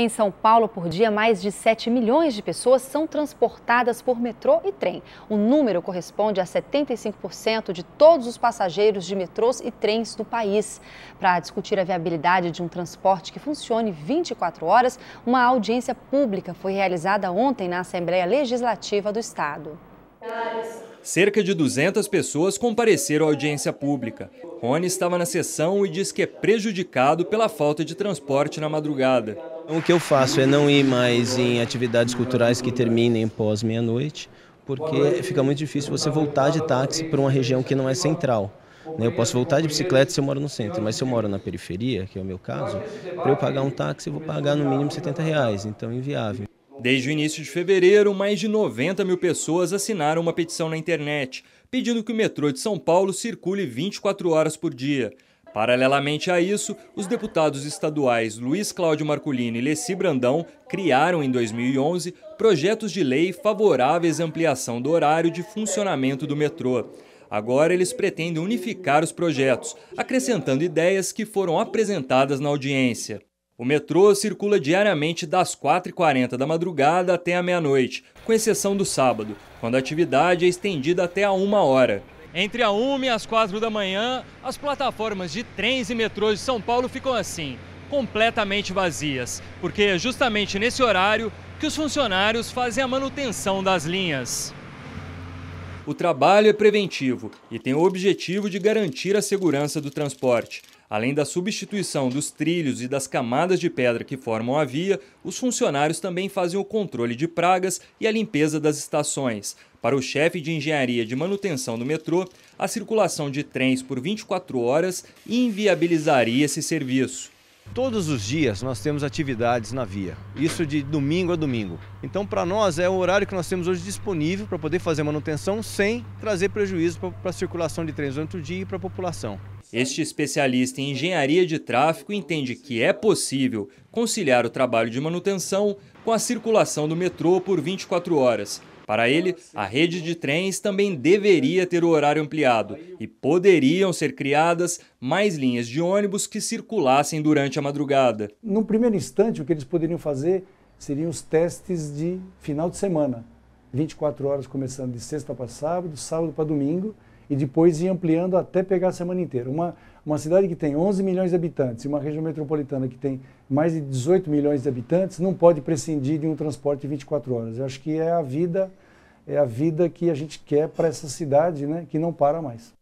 Em São Paulo, por dia, mais de 7 milhões de pessoas são transportadas por metrô e trem. O número corresponde a 75% de todos os passageiros de metrôs e trens do país. Para discutir a viabilidade de um transporte que funcione 24 horas, uma audiência pública foi realizada ontem na Assembleia Legislativa do Estado. Cerca de 200 pessoas compareceram à audiência pública. Rony estava na sessão e diz que é prejudicado pela falta de transporte na madrugada. Então, o que eu faço é não ir mais em atividades culturais que terminem pós meia-noite, porque fica muito difícil você voltar de táxi para uma região que não é central. Né? Eu posso voltar de bicicleta se eu moro no centro, mas se eu moro na periferia, que é o meu caso, para eu pagar um táxi, eu vou pagar no mínimo 70 reais, então é inviável. Desde o início de fevereiro, mais de 90 mil pessoas assinaram uma petição na internet, pedindo que o metrô de São Paulo circule 24 horas por dia. Paralelamente a isso, os deputados estaduais Luiz Cláudio Marculino e Leci Brandão criaram em 2011 projetos de lei favoráveis à ampliação do horário de funcionamento do metrô. Agora eles pretendem unificar os projetos, acrescentando ideias que foram apresentadas na audiência. O metrô circula diariamente das 4h40 da madrugada até a meia-noite, com exceção do sábado, quando a atividade é estendida até a uma hora. Entre a 1 e as 4 da manhã, as plataformas de trens e metrôs de São Paulo ficam assim, completamente vazias, porque é justamente nesse horário que os funcionários fazem a manutenção das linhas. O trabalho é preventivo e tem o objetivo de garantir a segurança do transporte. Além da substituição dos trilhos e das camadas de pedra que formam a via, os funcionários também fazem o controle de pragas e a limpeza das estações. Para o chefe de engenharia de manutenção do metrô, a circulação de trens por 24 horas inviabilizaria esse serviço. Todos os dias nós temos atividades na via, isso de domingo a domingo. Então, para nós, é o horário que nós temos hoje disponível para poder fazer manutenção sem trazer prejuízo para a circulação de trens durante o dia e para a população. Este especialista em engenharia de tráfego entende que é possível conciliar o trabalho de manutenção com a circulação do metrô por 24 horas, para ele, a rede de trens também deveria ter o horário ampliado e poderiam ser criadas mais linhas de ônibus que circulassem durante a madrugada. No primeiro instante, o que eles poderiam fazer seriam os testes de final de semana, 24 horas começando de sexta para sábado, sábado para domingo e depois ir ampliando até pegar a semana inteira. Uma uma cidade que tem 11 milhões de habitantes e uma região metropolitana que tem mais de 18 milhões de habitantes não pode prescindir de um transporte de 24 horas. Eu acho que é a vida, é a vida que a gente quer para essa cidade, né, que não para mais.